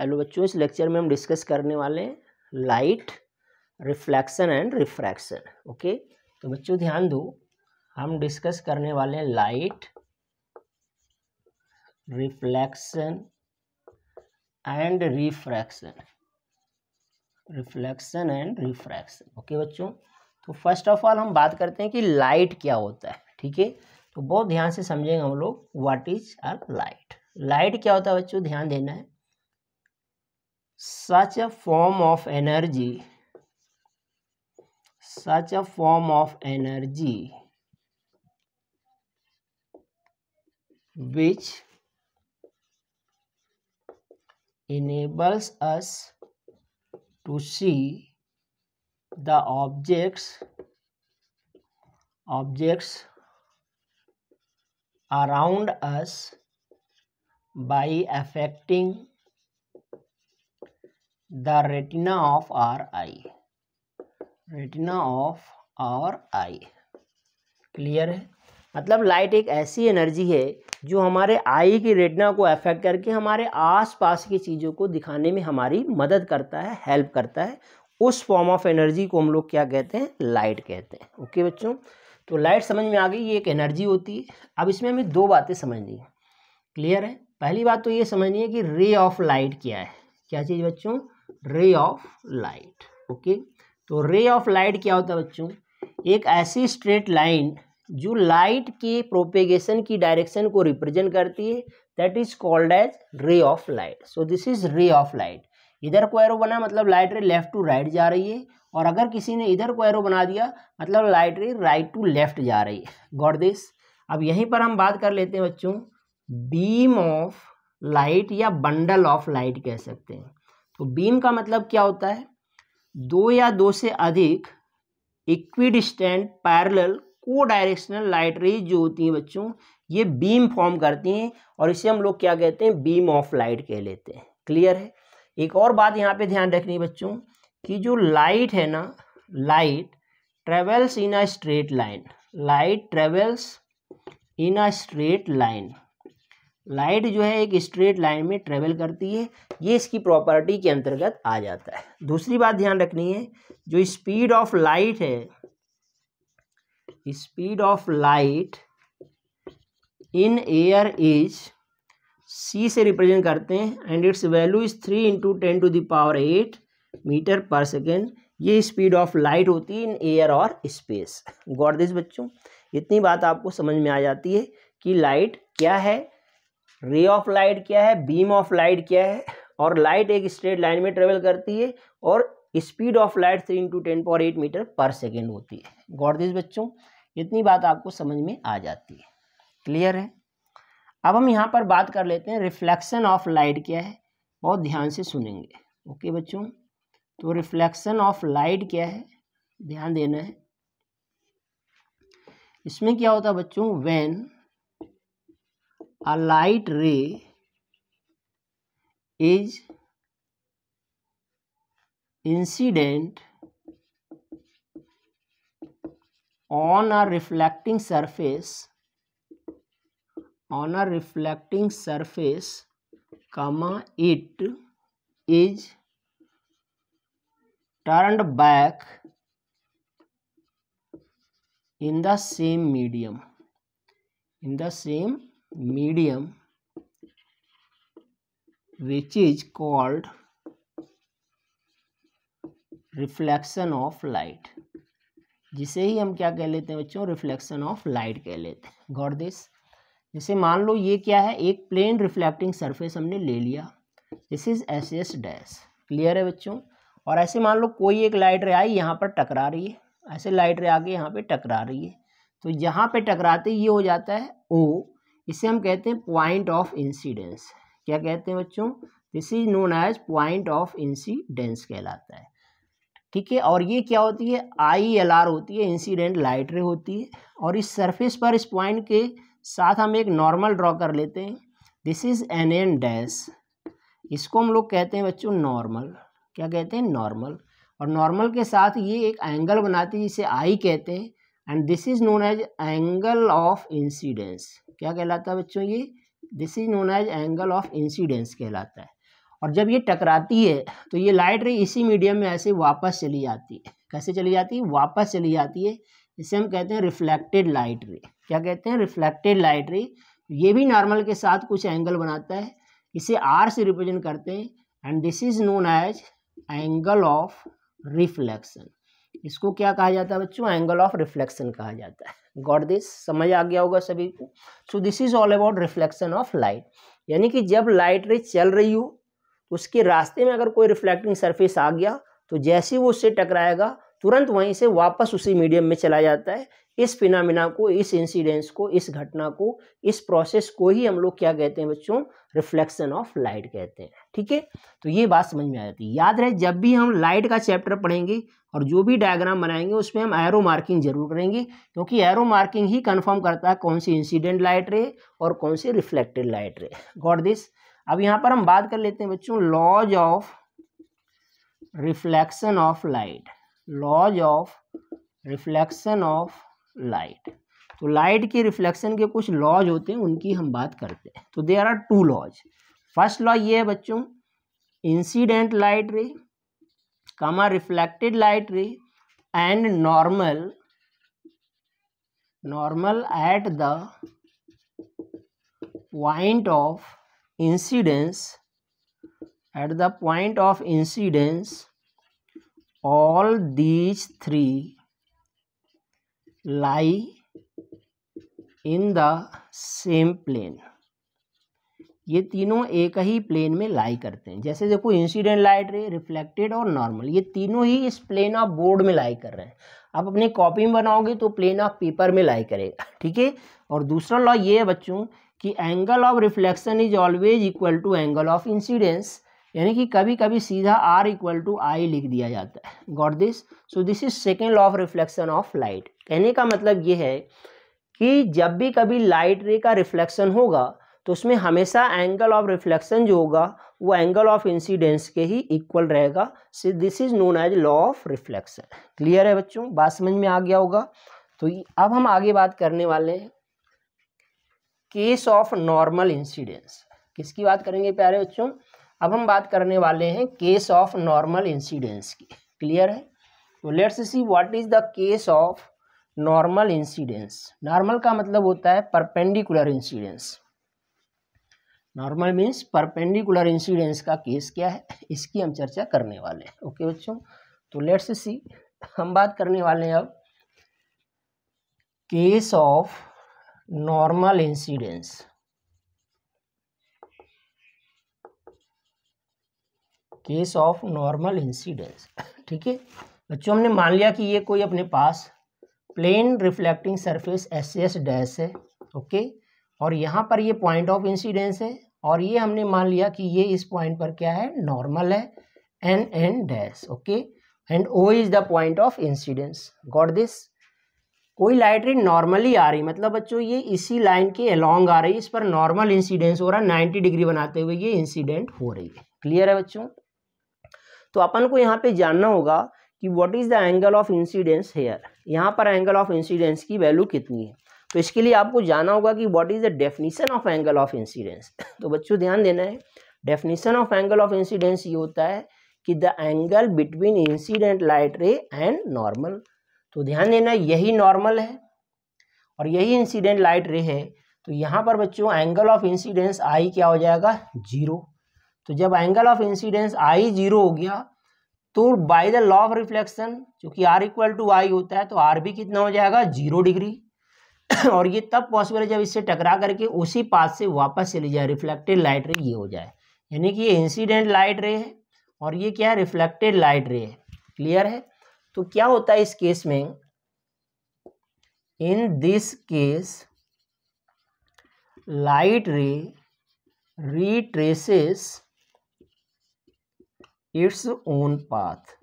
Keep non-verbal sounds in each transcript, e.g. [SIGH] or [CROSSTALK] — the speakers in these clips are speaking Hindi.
हेलो बच्चों इस लेक्चर में हम डिस्कस करने वाले हैं light reflection and refraction okay तो बच्चों ध्यान दो हम डिस्कस करने वाले हैं light reflection and refraction reflection and refraction okay बच्चों तो फर्स्ट ऑफ ऑल हम बात करते हैं कि लाइट क्या होता है ठीक है तो बहुत ध्यान से समझेंगे हम लोग what is are light light क्या होता है बच्चों ध्यान देना है such a form of energy such a form of energy which enables us to see the objects objects around us by affecting the retina of our eye retina of our eye clear है मतलब लाइट एक ऐसी एनर्जी है जो हमारे आई की रेटिना को अफेक्ट करके हमारे आसपास की चीज़ों को दिखाने में हमारी मदद करता है हेल्प करता है उस फॉर्म ऑफ एनर्जी को हम लोग क्या कहते हैं लाइट कहते हैं ओके बच्चों तो लाइट समझ में आ गई ये एक एनर्जी होती है अब इसमें हमें दो बातें समझनी है क्लियर है पहली बात तो ये समझनी है कि रे ऑफ लाइट क्या है क्या चीज़ बच्चों रे ऑफ लाइट ओके तो रे ऑफ लाइट क्या होता है बच्चों एक ऐसी स्ट्रेट लाइन जो लाइट के प्रोपेगेशन की डायरेक्शन को रिप्रेजेंट करती है that is called as ray of light so this is ray of light इधर को एरो बना मतलब लाइट रे लेफ्ट टू राइट जा रही है और अगर किसी ने इधर को एरो बना दिया मतलब लाइट रे राइट टू लेफ्ट जा रही है गॉड दिस अब यहीं पर हम बात कर लेते हैं बच्चों बीम ऑफ लाइट या बंडल ऑफ लाइट कह सकते हैं तो बीम का मतलब क्या होता है दो या दो से अधिक इक्विडिस्टेंट पैरेलल को डायरेक्शनल लाइट रेज जो होती हैं बच्चों ये बीम फॉर्म करती हैं और इसे हम लोग क्या कहते हैं बीम ऑफ लाइट कह लेते हैं क्लियर है एक और बात यहाँ पे ध्यान रखनी बच्चों कि जो लाइट है ना light travels in a straight line light travels in a straight line light जो है एक स्ट्रेट लाइन में ट्रेवल करती है ये इसकी प्रॉपर्टी के अंतर्गत आ जाता है दूसरी बात ध्यान रखनी है जो स्पीड ऑफ लाइट है speed of light in air is C से रिप्रेजेंट करते हैं and its value is three into ten to the power eight metre per second ये स्पीड ऑफ लाइट होती है इन एयर और स्पेस गॉड दिस बच्चों इतनी बात आपको समझ में आ जाती है कि लाइट क्या है रे ऑफ लाइट क्या है बीम ऑफ लाइट क्या है और लाइट एक स्ट्रेट लाइन में ट्रेवल करती है और speed of light three into ten point eight metre per second होती है गौर दिस बच्चों इतनी बात आपको समझ में आ जाती है क्लियर है अब हम यहाँ पर बात कर लेते हैं रिफ्लेक्शन ऑफ लाइट क्या है बहुत ध्यान से सुनेंगे ओके बच्चों तो रिफ्लेक्शन ऑफ लाइट क्या है ध्यान देना है इसमें क्या होता है बच्चों when a light ray is incident on a reflecting surface on a reflecting surface comma it is turned back in the same medium in the same medium which is called reflection of light जिसे ही हम क्या कह लेते हैं बच्चों रिफ्लेक्शन ऑफ लाइट कह लेते हैं गॉड दिस जैसे मान लो ये क्या है एक प्लेन रिफ्लेक्टिंग सरफेस हमने ले लिया this is S S dash clear है बच्चों और ऐसे मान लो कोई एक लाइट रे आई यहाँ पर टकरा रही है ऐसे लाइट रे आगे यहाँ पे टकरा रही है तो यहाँ पे टकराते ये हो जाता है ओ इसे हम कहते हैं पॉइंट ऑफ इंसिडेंस क्या कहते हैं बच्चों this is known as point of incidence कहलाता है ठीक है और ये क्या होती है आई एल आर होती है इंसिडेंट लाइट रे होती है और इस सरफेस पर इस पॉइंट के साथ हम एक नॉर्मल ड्रॉ कर लेते हैं this is N N dash इसको हम लोग कहते हैं बच्चों नॉर्मल क्या कहते हैं नॉर्मल और नॉर्मल के साथ ये एक एंगल बनाती है जिसे आई कहते हैं and this is known as angle of incidence क्या कहलाता है बच्चों ये this is known as angle of incidence कहलाता है और जब ये टकराती है तो ये लाइट रे इसी मीडियम में ऐसे वापस चली जाती है कैसे चली जाती है वापस चली जाती है इसे हम कहते हैं रिफ्लेक्टेड लाइट रे क्या कहते हैं रिफ्लेक्टेड लाइट रे ये भी नॉर्मल के साथ कुछ एंगल बनाता है इसे आर से रिप्रेजेंट करते हैं and this is known as angle of reflection इसको क्या कहा जाता है बच्चों एंगल ऑफ रिफ्लेक्शन कहा जाता है गॉड दिस समझ आ गया होगा सभी को so this is all about reflection of light यानी कि जब लाइट रे चल रही हो तो उसके रास्ते में अगर कोई रिफ्लेक्टिंग सरफेस आ गया तो जैसे वो उससे टकराएगा तुरंत वहीं से वापस उसी मीडियम में चला जाता है इस फिनामिना को इस इंसिडेंस को इस घटना को इस प्रोसेस को ही हम लोग क्या कहते हैं बच्चों रिफ्लेक्शन ऑफ लाइट कहते हैं ठीक है तो ये बात समझ में आ जाती है याद रहे जब भी हम लाइट का चैप्टर पढ़ेंगे और जो भी डायग्राम बनाएंगे उसमें हम एरो मार्किंग जरूर करेंगे क्योंकि एरो मार्किंग ही कन्फर्म करता है कौन सी इंसिडेंट लाइट रहे और कौन सी रिफ्लेक्टेड लाइट रहे गॉड दिस अब यहाँ पर हम बात कर लेते हैं बच्चों laws of reflection of light laws of reflection of light तो लाइट के रिफ्लेक्शन के कुछ लॉज होते हैं उनकी हम बात करते हैं तो there are two laws first law ये है बच्चों incident light ray comma reflected light ray and normal normal at the point of incidence at the point of incidence all these three lie in the same plane ये तीनों एक ही प्लेन में लाई करते हैं जैसे देखो इंसिडेंट लाइट रे रिफ्लेक्टेड और नॉर्मल ये तीनों ही इस प्लेन ऑफ बोर्ड में लाई कर रहे हैं आप अपनी कॉपी में बनाओगे तो प्लेन ऑफ पेपर में लाई करेगा [LAUGHS] ठीक है और दूसरा लॉ ये है बच्चों कि angle of reflection is always equal to angle of incidence यानी कि कभी कभी सीधा आर इक्वल टू आई लिख दिया जाता है got this so this is second law of reflection of light कहने का मतलब ये है कि जब भी कभी लाइट रे का रिफ्लेक्शन होगा तो उसमें हमेशा एंगल ऑफ रिफ्लेक्शन जो होगा वो एंगल ऑफ इंसिडेंस के ही इक्वल रहेगा so this is known as law of reflection clear है बच्चों बात समझ में आ गया होगा तो अब हम आगे बात करने वाले हैं केस ऑफ नॉर्मल इंसिडेंस किसकी बात करेंगे प्यारे बच्चों अब हम बात करने वाले हैं केस ऑफ नॉर्मल इंसिडेंस की क्लियर है तो let's see what is the case of normal incidence normal का मतलब होता है perpendicular incidence normal means perpendicular incidence का केस क्या है इसकी हम चर्चा करने वाले हैं ओके बच्चों तो लेट्स सी हम बात करने वाले हैं अब case of normal incidence case of normal incidence ठीक है बच्चों हमने मान लिया कि ये कोई अपने पास plane reflecting surface S S dash है ओके और यहाँ पर ये पॉइंट ऑफ इंसिडेंस है और ये हमने मान लिया कि ये इस पॉइंट पर क्या है नॉर्मल है N N dash okay and O is the point of incidence got this कोई लाइट रे नॉर्मली आ रही मतलब बच्चों ये इसी लाइन के अलोंग आ रही है इस पर नॉर्मल इंसिडेंस हो रहा है नाइन्टी डिग्री बनाते हुए ये इंसिडेंट हो रही है क्लियर है बच्चों तो अपन को यहाँ पे जानना होगा कि what is the angle of incidence here यहाँ पर एंगल ऑफ इंसिडेंस की वैल्यू कितनी है तो इसके लिए आपको जाना होगा कि what is the definition of angle of incidence तो बच्चों ध्यान देना है definition of angle of incidence ये होता है कि the angle between incident light ray and normal तो ध्यान देना यही नॉर्मल है और यही इंसिडेंट लाइट रे है तो यहाँ पर बच्चों एंगल ऑफ इंसिडेंस आई क्या हो जाएगा जीरो तो जब angle of incidence I zero हो गया तो by the law of reflection क्योंकि आर इक्वल टू आई होता है तो आर भी कितना हो जाएगा जीरो डिग्री [COUGHS] और ये तब पॉसिबल है जब इससे टकरा करके उसी पास से वापस चली जाए रिफ्लेक्टेड लाइट रे ये हो जाए यानी कि ये इंसिडेंट लाइट रे है और ये क्या है रिफ्लेक्टेड लाइट रे है क्लियर है तो क्या होता है इस केस में in this case light ray retraces its own path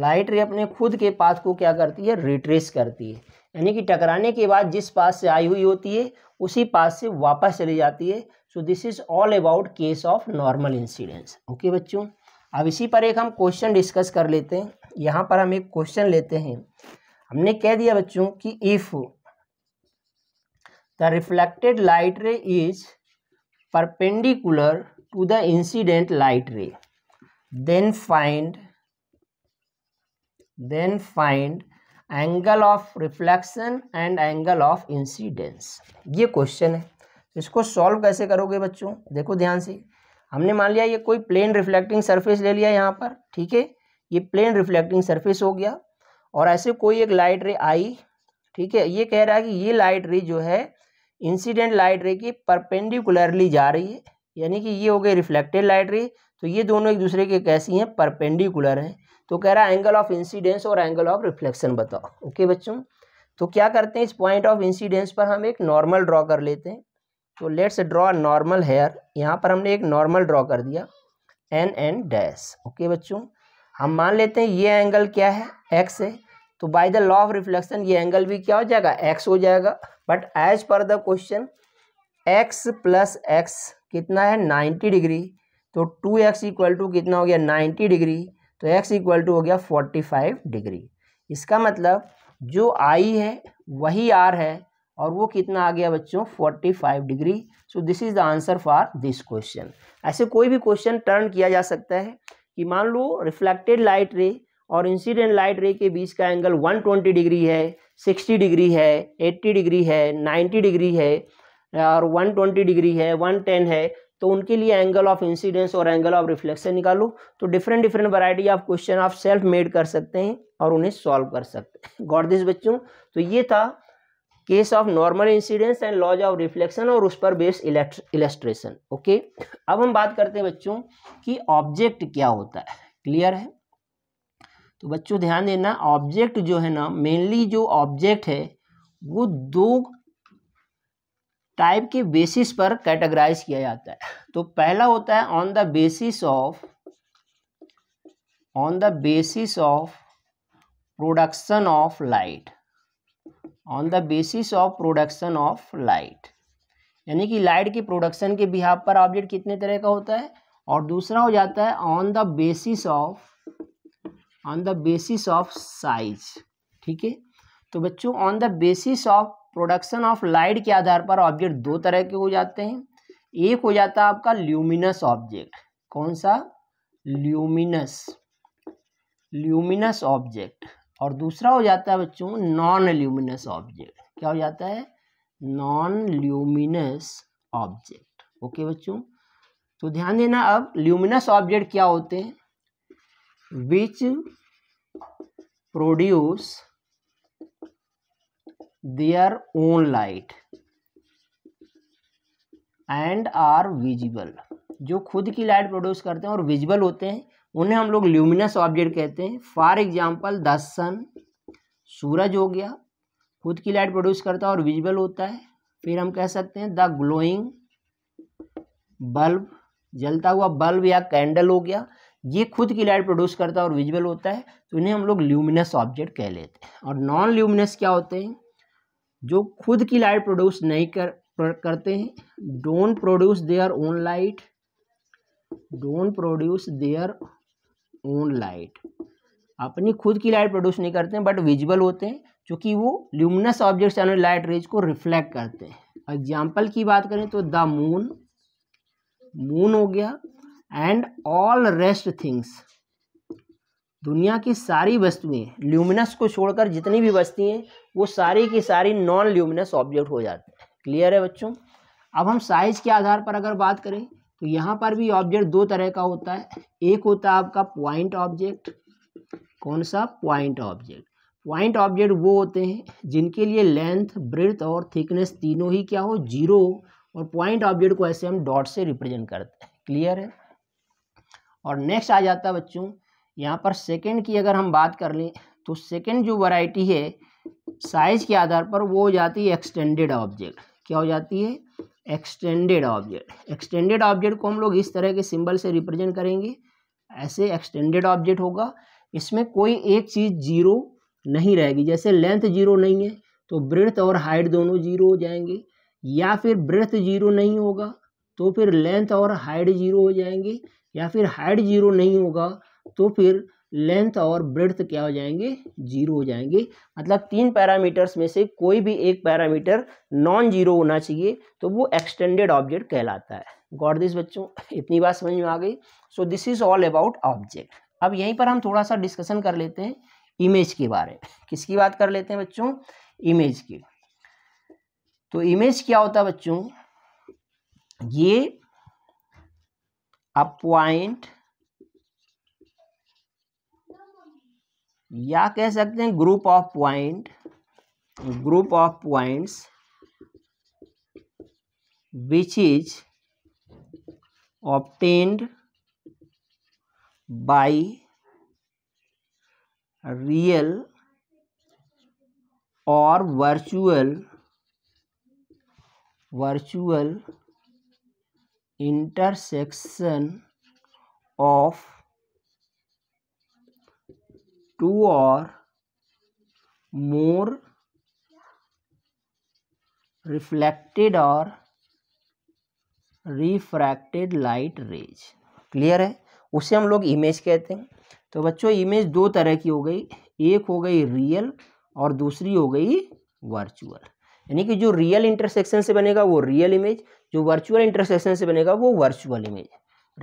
light ray अपने खुद के पाथ को क्या करती है रिट्रेस करती है यानी कि टकराने के बाद जिस पाथ से आई हुई होती है उसी पाथ से वापस चली जाती है so this is all about case of normal incidence okay बच्चों अब इसी पर एक हम क्वेश्चन डिस्कस कर लेते हैं यहाँ पर हम एक क्वेश्चन लेते हैं हमने कह दिया बच्चों कि if the reflected light ray is perpendicular to the incident light ray then find then find angle of reflection and angle of incidence ये क्वेश्चन है तो इसको सॉल्व कैसे करोगे बच्चों देखो ध्यान से हमने मान लिया ये कोई प्लेन रिफ्लेक्टिंग सरफेस ले लिया यहाँ पर ठीक है ये प्लेन रिफ्लेक्टिंग सरफेस हो गया और ऐसे कोई एक लाइट रे आई ठीक है ये कह रहा है कि ये लाइट रे जो है इंसिडेंट लाइट रे की परपेंडिकुलरली जा रही है यानी कि ये हो गई रिफ्लेक्टेड लाइट रे तो ये दोनों एक दूसरे के कैसी हैं परपेंडिकुलर हैं तो कह रहा है एंगल ऑफ इंसिडेंस और एंगल ऑफ रिफ्लेक्शन बताओ ओके बच्चों तो क्या करते हैं इस पॉइंट ऑफ इंसिडेंस पर हम एक नॉर्मल ड्रॉ कर लेते हैं तो लेट्स ड्रॉ नॉर्मल हेयर यहाँ पर हमने एक नॉर्मल ड्रॉ कर दिया एन एन डैश ओके बच्चों हम मान लेते हैं ये एंगल क्या है एक्स है तो by the law of reflection ये एंगल भी क्या हो जाएगा एक्स हो जाएगा but as per the question X plus X कितना है नाइन्टी डिग्री तो टू एक्स इक्वल टू कितना हो गया नाइन्टी डिग्री तो एक्स इक्वल टू हो गया फोर्टी फाइव डिग्री इसका मतलब जो आई है वही आर है और वो कितना आ गया बच्चों forty five degree so this is the answer for this question ऐसे कोई भी क्वेश्चन टर्न किया जा सकता है कि मान लो रिफ्लेक्टेड लाइट रे और इंसिडेंट लाइट रे के बीच का एंगल 120 डिग्री है 60 डिग्री है 80 डिग्री है 90 डिग्री है और 120 डिग्री है 110 है तो उनके लिए एंगल ऑफ इंसिडेंस और एंगल ऑफ रिफ्लेक्शन निकालो तो different different variety of question आप सेल्फ मेड कर सकते हैं और उन्हें सॉल्व कर सकते हैं गॉड दिस बच्चों तो ये था case of normal incidence and laws of reflection और उस पर बेस्ड इलेस्ट्रेशन ओके अब हम बात करते हैं बच्चों की ऑब्जेक्ट क्या होता है क्लियर है तो बच्चों ध्यान देना ऑब्जेक्ट जो है ना मेनली जो ऑब्जेक्ट है वो दो टाइप के बेसिस पर कैटेगराइज किया जाता है तो पहला होता है on the basis of on the basis of production of light on the basis of production of light यानी कि लाइट की प्रोडक्शन के बिहाव पर ऑब्जेक्ट कितने तरह का होता है और दूसरा हो जाता है on the basis of on the basis of size ठीक है तो बच्चों on the basis of production of light के आधार पर ऑब्जेक्ट दो तरह के हो जाते हैं एक हो जाता है आपका ल्यूमिनस ऑब्जेक्ट कौन सा ल्यूमिनस ल्यूमिनस ऑब्जेक्ट और दूसरा हो जाता है बच्चों नॉन ल्यूमिनस ऑब्जेक्ट क्या हो जाता है नॉन ल्यूमिनस ऑब्जेक्ट ओके बच्चों तो ध्यान देना अब ल्यूमिनस ऑब्जेक्ट क्या होते हैं which produce their own light and are visible जो खुद की लाइट प्रोड्यूस करते हैं और विजिबल होते हैं उन्हें हम लोग ल्यूमिनस ऑब्जेक्ट कहते हैं फॉर एग्जाम्पल द सन सूरज हो गया खुद की लाइट प्रोड्यूस करता है और विजिबल होता है फिर हम कह सकते हैं द ग्लोइंग बल्ब जलता हुआ बल्ब या कैंडल हो गया ये खुद की लाइट प्रोड्यूस करता है और विजिबल होता है तो इन्हें हम लोग ल्यूमिनस ऑब्जेक्ट कह लेते हैं और नॉन ल्यूमिनस क्या होते हैं जो खुद की लाइट प्रोड्यूस नहीं कर करते हैं don't produce their own light don't produce their own light अपनी खुद की लाइट प्रोड्यूस नहीं करते हैं बट विजिबल होते हैं क्योंकि वो ल्यूमिनस ऑब्जेक्ट्स यानी लाइट रेज को रिफ्लेक्ट करते हैं एग्जाम्पल की बात करें तो द मून मून हो गया एंड ऑल रेस्ट थिंग्स दुनिया की सारी वस्तुएं ल्यूमिनस को छोड़कर जितनी भी बस्ती हैं वो सारी की सारी नॉन ल्यूमिनस ऑब्जेक्ट हो जाते हैं क्लियर है बच्चों अब हम साइज के आधार पर अगर बात करें तो यहाँ पर भी ऑब्जेक्ट दो तरह का होता है एक होता है आपका पॉइंट ऑब्जेक्ट कौन सा पॉइंट ऑब्जेक्ट पॉइंट ऑब्जेक्ट वो होते हैं जिनके लिए लेंथ ब्रेथ और थिकनेस तीनों ही क्या हो जीरो हो और पॉइंट ऑब्जेक्ट को ऐसे हम डॉट से रिप्रेजेंट करते हैं क्लियर है और नेक्स्ट आ जाता है बच्चों यहाँ पर सेकेंड की अगर हम बात कर लें तो सेकेंड जो वैरायटी है साइज के आधार पर वो हो जाती है एक्सटेंडेड ऑब्जेक्ट क्या हो जाती है एक्सटेंडेड ऑब्जेक्ट एक्सटेंडेड ऑब्जेक्ट को हम लोग इस तरह के सिंबल से रिप्रेजेंट करेंगे ऐसे एक्सटेंडेड ऑब्जेक्ट होगा इसमें कोई एक चीज़ जीरो नहीं रहेगी जैसे लेंथ जीरो नहीं है तो ब्रेथ और हाइट दोनों जीरो हो जाएंगे या फिर ब्रेथ जीरो नहीं होगा तो फिर लेंथ और हाइट जीरो हो जाएंगे या फिर हाइट जीरो नहीं होगा तो फिर लेंथ और ब्रेथ क्या हो जाएंगे जीरो हो जाएंगे मतलब तीन पैरामीटर्स में से कोई भी एक पैरामीटर नॉन जीरो होना चाहिए तो वो एक्सटेंडेड ऑब्जेक्ट कहलाता है गॉड दिस बच्चों इतनी बात समझ में आ गई so this is all about object अब यहीं पर हम थोड़ा सा डिस्कशन कर लेते हैं इमेज के बारे में किसकी बात कर लेते हैं बच्चों इमेज की तो इमेज क्या होता है बच्चों ये अ पॉइंट या कह सकते हैं group of point group of points which is obtained by real और virtual virtual intersection of two और मोर रिफ्लेक्टेड और रिफ्रैक्टेड लाइट रेज क्लियर है उसे हम लोग इमेज कहते हैं तो बच्चों इमेज दो तरह की हो गई एक हो गई रियल और दूसरी हो गई वर्चुअल यानी कि जो रियल इंटरसेक्शन से बनेगा वो रियल इमेज जो वर्चुअल इंटरसेक्शन से बनेगा वो वर्चुअल इमेज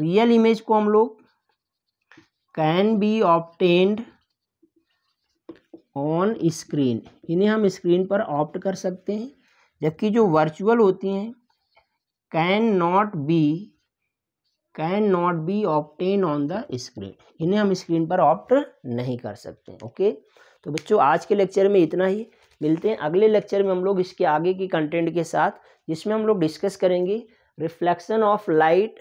रियल इमेज को हम लोग can be obtained on screen इन्हें हम स्क्रीन पर ऑप्ट कर सकते हैं जबकि जो वर्चुअल होती हैं can not be can not be obtain on the screen इन्हें हम स्क्रीन पर ऑप्ट नहीं कर सकते ओके तो बच्चों आज के लेक्चर में इतना ही मिलते हैं अगले लेक्चर में हम लोग इसके आगे की कंटेंट के साथ जिसमें हम लोग डिस्कस करेंगे reflection of light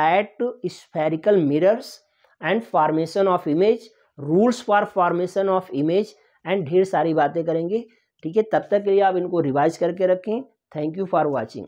at spherical mirrors and formation of image rules for formation of image and ढेर सारी बातें करेंगे ठीक है तब तक के लिए आप इनको रिवाइज करके रखें थैंक यू फॉर वॉचिंग